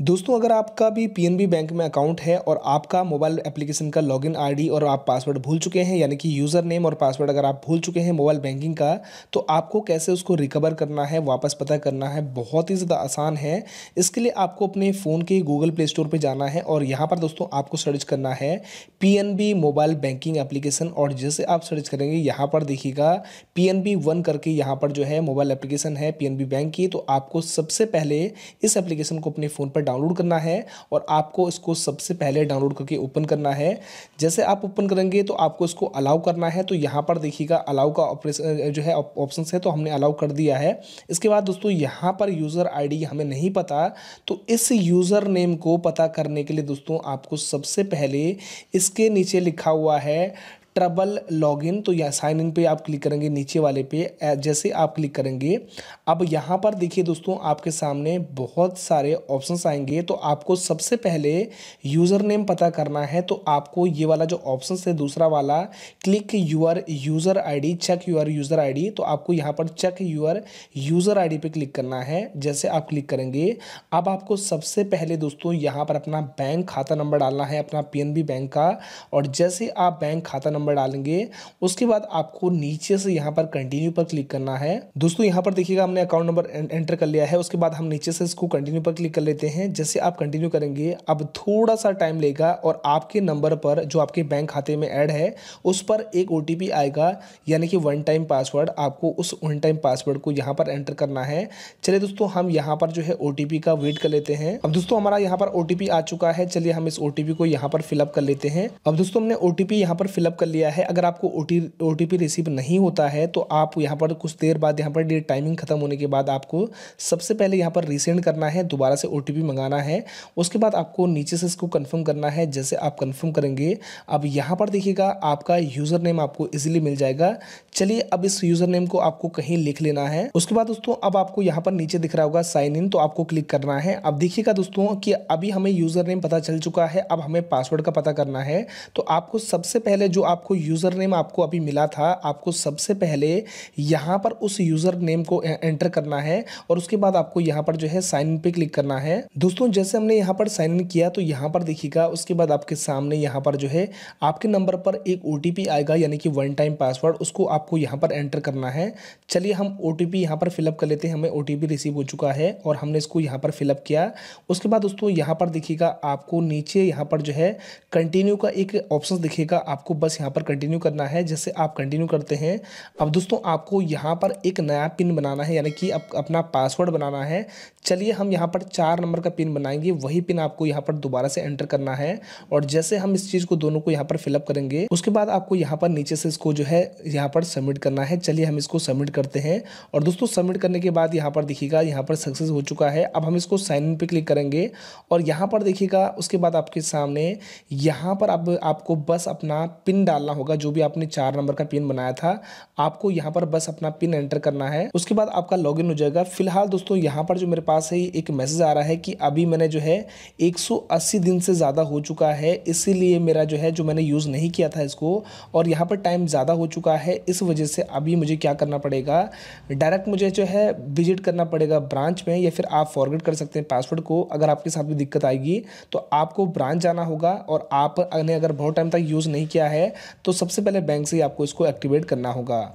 दोस्तों अगर आपका भी पीएनबी बैंक में अकाउंट है और आपका मोबाइल एप्लीकेशन का लॉगिन आईडी और आप पासवर्ड भूल चुके हैं यानी कि यूज़र नेम और पासवर्ड अगर आप भूल चुके हैं मोबाइल बैंकिंग का तो आपको कैसे उसको रिकवर करना है वापस पता करना है बहुत ही ज़्यादा आसान है इसके लिए आपको अपने फ़ोन के गूगल प्ले स्टोर पर जाना है और यहाँ पर दोस्तों आपको सर्च करना है पी मोबाइल बैंकिंग एप्लीकेशन और जैसे आप सर्च करेंगे यहाँ पर देखिएगा पी वन करके यहाँ पर जो है मोबाइल एप्लीकेशन है पी बैंक की तो आपको सबसे पहले इस एप्लीकेशन को अपने फ़ोन पर डाउनलोड करना है और आपको इसको सबसे पहले डाउनलोड करके ओपन करना है जैसे आप ओपन करेंगे तो आपको इसको अलाउ करना है तो यहाँ पर देखिएगा अलाउ का ऑपरेशन जो है ऑप्शन है तो हमने अलाउ कर दिया है इसके बाद दोस्तों यहाँ पर यूज़र आई हमें नहीं पता तो इस यूज़र नेम को पता करने के लिए दोस्तों आपको सबसे पहले इसके नीचे लिखा हुआ है ट्रबल लॉगिन तो यहाँ साइन इन पे आप क्लिक करेंगे नीचे वाले पे जैसे आप क्लिक करेंगे अब यहाँ पर देखिए दोस्तों आपके सामने बहुत सारे ऑप्शंस आएंगे तो आपको सबसे पहले यूज़र नेम पता करना है तो आपको ये वाला जो ऑप्शन है दूसरा वाला click your user ID check your user ID तो आपको यहाँ पर चेक यूर यूज़र डी पर क्लिक करना है जैसे आप क्लिक करेंगे अब आपको सबसे पहले दोस्तों यहाँ पर अपना बैंक खाता नंबर डालना है अपना बी बैंक का और जैसे आप बैंक खाता नंबर नंबर डालेंगे उसके बाद आपको नीचे से यहाँ पर कंटिन्यू पर क्लिक करना है दोस्तों यहाँ पर देखिएगा हमने अकाउंट नंबर एंटर कर लिया है उसके बाद हम नीचे से इसको कंटिन्यू पर क्लिक कर लेते हैं जैसे आप कंटिन्यू करेंगे अब थोड़ा सा टाइम लेगा और आपके नंबर पर जो आपके बैंक खाते में ऐड है उस पर एक ओ आएगा यानी कि वन टाइम पासवर्ड आपको उस वन टाइम पासवर्ड को यहाँ पर एंटर करना है चलिए दोस्तों हम यहाँ पर जो है ओ का वेट कर लेते हैं अब दोस्तों हमारा यहाँ पर ओ आ चुका है चलिए हम इस ओ को यहाँ पर फिलअप कर लेते हैं अब दोस्तों हमने ओ टी यहाँ पर फिलअप कर लिया है अगर आपको ओ टी रिसीव नहीं होता है तो आप यहाँ पर कुछ देर बाद यहाँ पर डेट टाइमिंग खत्म होने के बाद आपको सबसे पहले यहाँ पर रिसेंड करना है दोबारा से ओ मंगाना है उसके बाद आपको नीचे से इसको कन्फर्म करना है जैसे आप कन्फर्म करेंगे अब यहाँ पर देखिएगा आपका यूज़र नेम आपको ईजिली मिल जाएगा चलिए अब इस यूज़र नेम को आपको कहीं लिख लेना है उसके बाद दोस्तों अब आपको यहाँ पर नीचे दिख रहा होगा साइन इन तो आपको क्लिक करना है अब देखिएगा दोस्तों कि अभी हमें यूज़र नेम पता चल चुका है अब हमें पासवर्ड का पता करना है तो आपको सबसे पहले जो आप आपको यूज़र नेम आपको अभी मिला था आपको सबसे पहले यहाँ पर उस यूज़र नेम को एंटर करना है और उसके बाद आपको यहाँ पर जो है साइन इन पे क्लिक करना है दोस्तों जैसे हमने यहाँ पर साइन इन किया तो यहाँ पर देखिएगा उसके बाद आपके सामने यहाँ पर जो है आपके नंबर पर एक ओ आएगा यानी कि वन टाइम पासवर्ड उसको आपको यहाँ पर एंटर करना है चलिए हम ओ टी यहाँ पर फिलअप कर लेते हैं हमें ओ रिसीव हो चुका है और हमने इसको यहाँ पर फिलअप किया उसके बाद दोस्तों यहाँ पर देखिएगा आपको नीचे यहाँ पर जो है कंटिन्यू का एक ऑप्शन दिखेगा आपको बस यहाँ यहाँ पर कंटिन्यू करना है जैसे आप कंटिन्यू करते हैं अब दोस्तों आपको यहाँ पर एक नया पिन बनाना है यानी कि अप, अपना पासवर्ड बनाना है चलिए हम यहाँ पर चार नंबर का पिन बनाएंगे वही पिन आपको यहाँ पर दोबारा से एंटर करना है और जैसे हम इस चीज़ को दोनों को यहाँ पर फिलअप करेंगे उसके बाद आपको यहाँ पर नीचे से इसको जो है यहाँ पर सबमिट करना है चलिए हम इसको सबमिट करते हैं और दोस्तों सबमिट करने के बाद यहाँ पर देखिएगा यहाँ पर सक्सेस हो चुका है अब हम इसको साइन इन पर क्लिक करेंगे और यहाँ पर देखिएगा उसके बाद आपके सामने यहाँ पर अब आप, आपको बस अपना पिन डाल डालना होगा जो भी आपने चार नंबर का पिन बनाया था आपको यहाँ पर बस अपना पिन एंटर करना है उसके बाद आपका लॉग हो जाएगा फिलहाल दोस्तों यहाँ पर जो मेरे पास है एक मैसेज आ रहा है कि अभी मैंने जो है एक दिन से ज़्यादा हो चुका है इसीलिए मेरा जो है जो मैंने यूज़ नहीं किया था इसको और यहाँ पर टाइम ज़्यादा हो चुका है इस वजह से अभी मुझे क्या करना पड़ेगा डायरेक्ट मुझे जो है विजिट करना पड़ेगा ब्रांच में या फिर आप फॉरवर्ड कर सकते हैं पासवर्ड को अगर आपके साथ भी दिक्कत आएगी तो आपको ब्रांच जाना होगा और आपने अगर बहुत टाइम तक यूज़ नहीं किया है तो सबसे पहले बैंक से ही आपको इसको एक्टिवेट करना होगा